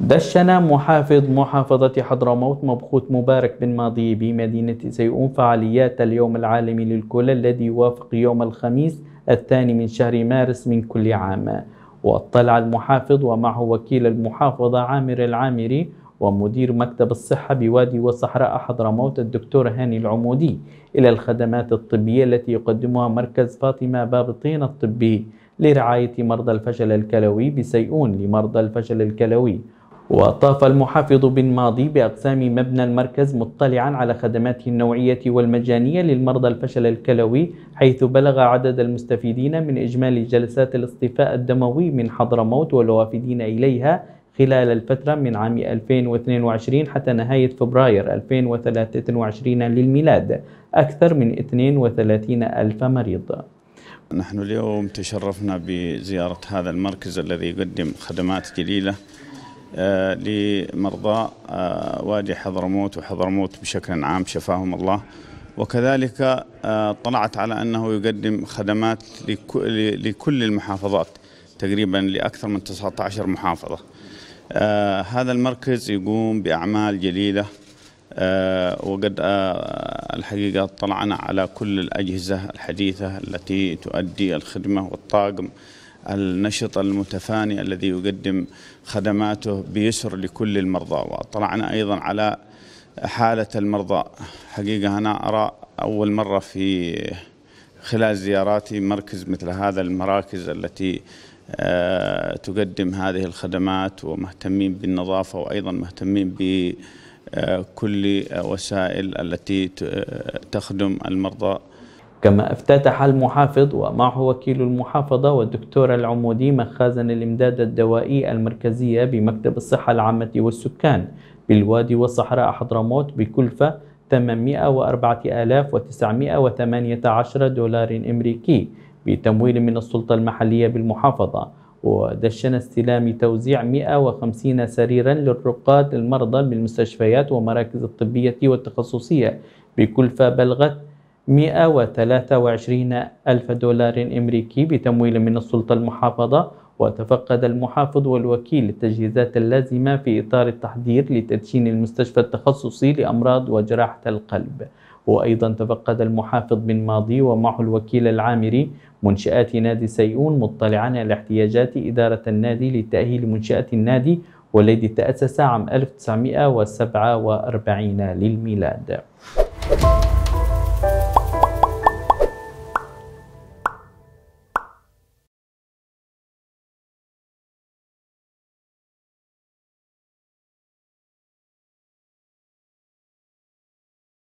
دشنا محافظ محافظة حضرموت مبخوت مبارك بن ماضي بمدينة سيئون فعاليات اليوم العالمي للكلى الذي يوافق يوم الخميس الثاني من شهر مارس من كل عام واطلع المحافظ ومعه وكيل المحافظة عامر العامري ومدير مكتب الصحة بوادي وصحراء حضرموت الدكتور هاني العمودي إلى الخدمات الطبية التي يقدمها مركز فاطمة بابطين الطبي لرعاية مرضى الفشل الكلوي بسيئون لمرضى الفشل الكلوي وطاف المحافظ بن ماضي بأقسام مبنى المركز مطلعا على خدماته النوعية والمجانية للمرضى الفشل الكلوي حيث بلغ عدد المستفيدين من إجمالي جلسات الاصطفاء الدموي من حضرموت والوافدين إليها خلال الفترة من عام 2022 حتى نهاية فبراير 2023 للميلاد أكثر من 32 ألف مريض نحن اليوم تشرفنا بزيارة هذا المركز الذي يقدم خدمات جليلة آه، لمرضى آه، وادي حضرموت وحضرموت بشكل عام شفاهم الله وكذلك اطلعت آه، على أنه يقدم خدمات لكل المحافظات تقريبا لأكثر من 19 محافظة هذا المركز يقوم بأعمال جليلة وقد الحقيقة اطلعنا على كل الأجهزة الحديثة التي تؤدي الخدمة والطاقم النشط المتفاني الذي يقدم خدماته بيسر لكل المرضى وطلعنا أيضا على حالة المرضى حقيقة أنا أرى أول مرة في خلال زياراتي مركز مثل هذا المراكز التي آه، تقدم هذه الخدمات ومهتمين بالنظافة وأيضا مهتمين بكل آه، وسائل التي آه، تخدم المرضى كما افتتح المحافظ ومعه وكيل المحافظة والدكتور العمودي مخازن الإمداد الدوائي المركزية بمكتب الصحة العامة والسكان بالوادي وصحراء حضرموت بكلفة 804918 دولار أمريكي بتمويل من السلطة المحلية بالمحافظة ودشن استلام توزيع 150 سريرا للرقاد المرضى بالمستشفيات ومراكز الطبية والتخصصية بكلفة بلغت 123 ألف دولار أمريكي بتمويل من السلطة المحافظة وتفقد المحافظ والوكيل التجهيزات اللازمة في إطار التحضير لتدشين المستشفى التخصصي لأمراض وجراحة القلب وأيضا تفقد المحافظ بن ماضي ومعه الوكيل العامري منشآت نادي سيئون مطلعا على احتياجات إدارة النادي لتأهيل منشأة النادي والذي تأسس عام 1947 للميلاد